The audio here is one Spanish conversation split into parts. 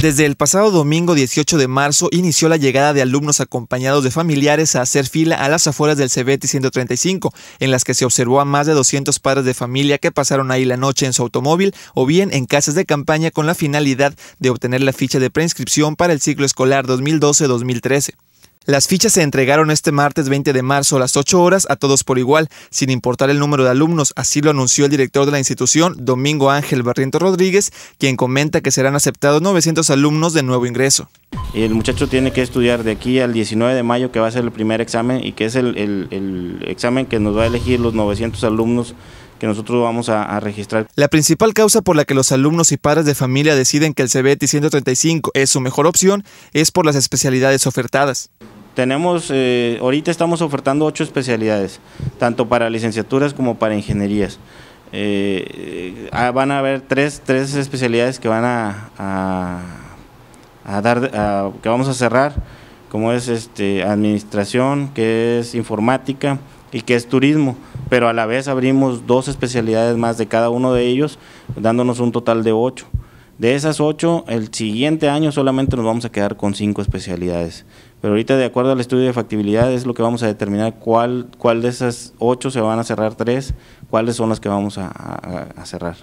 Desde el pasado domingo 18 de marzo inició la llegada de alumnos acompañados de familiares a hacer fila a las afueras del CBT 135, en las que se observó a más de 200 padres de familia que pasaron ahí la noche en su automóvil o bien en casas de campaña con la finalidad de obtener la ficha de preinscripción para el ciclo escolar 2012-2013. Las fichas se entregaron este martes 20 de marzo a las 8 horas a todos por igual, sin importar el número de alumnos, así lo anunció el director de la institución, Domingo Ángel Barriento Rodríguez, quien comenta que serán aceptados 900 alumnos de nuevo ingreso. El muchacho tiene que estudiar de aquí al 19 de mayo, que va a ser el primer examen y que es el, examen que nos va a elegir los 900 alumnos que nosotros vamos a, registrar. La principal causa por la que los alumnos y padres de familia deciden que el CBT 135 es su mejor opción es por las especialidades ofertadas. Tenemos, eh, ahorita estamos ofertando ocho especialidades, tanto para licenciaturas como para ingenierías. Eh, eh, ah, van a haber tres, tres especialidades que van a, dar, que vamos a cerrar, como es este, administración, que es informática y que es turismo, pero a la vez abrimos dos especialidades más de cada uno de ellos, dándonos un total de ocho. De esas ocho, el siguiente año solamente nos vamos a quedar con cinco especialidades. Pero ahorita, de acuerdo al estudio de factibilidad, es lo que vamos a determinar cuál, cuál de esas ocho se van a cerrar tres, cuáles son las que vamos a, a cerrar.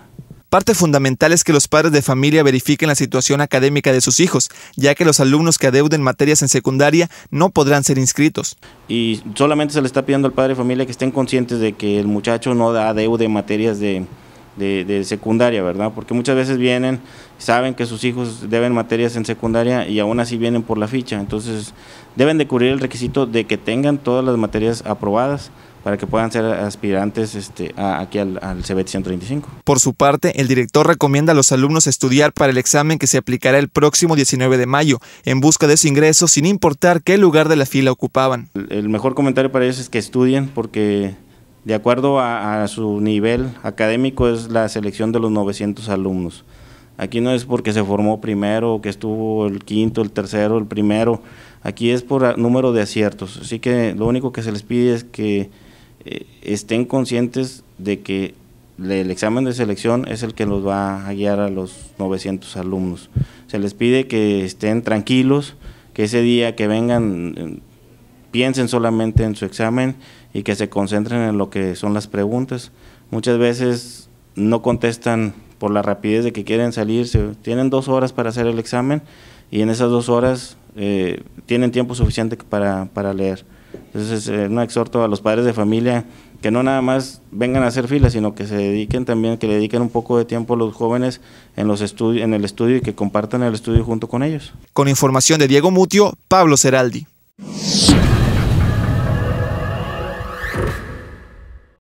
Parte fundamental es que los padres de familia verifiquen la situación académica de sus hijos, ya que los alumnos que adeuden materias en secundaria no podrán ser inscritos. Y solamente se le está pidiendo al padre de familia que estén conscientes de que el muchacho no adeude materias de, de, secundaria, ¿verdad? Porque muchas veces vienen, saben que sus hijos deben materias en secundaria y aún así vienen por la ficha. Entonces, deben de cubrir el requisito de que tengan todas las materias aprobadas para que puedan ser aspirantes este, a, aquí al, CBT 135. Por su parte, el director recomienda a los alumnos estudiar para el examen que se aplicará el próximo 19 de mayo, en busca de su ingreso sin importar qué lugar de la fila ocupaban. el mejor comentario para ellos es que estudien porque de acuerdo a, su nivel académico es la selección de los 900 alumnos. Aquí no es porque se formó primero, que estuvo el quinto, el tercero, el primero. Aquí es por número de aciertos. Así que lo único que se les pide es que eh, estén conscientes de que el examen de selección es el que los va a guiar a los 900 alumnos. Se les pide que estén tranquilos, que ese día que vengan eh, piensen solamente en su examen y que se concentren en lo que son las preguntas. Muchas veces no contestan por la rapidez de que quieren salirse. Tienen dos horas para hacer el examen y en esas dos horas eh, tienen tiempo suficiente para, leer. Entonces, eh, un exhorto a los padres de familia que no nada más vengan a hacer filas, sino que se dediquen también, que le dediquen un poco de tiempo a los jóvenes en, los en el estudio y que compartan el estudio junto con ellos. Con información de Diego Mutio, Pablo Ceraldi.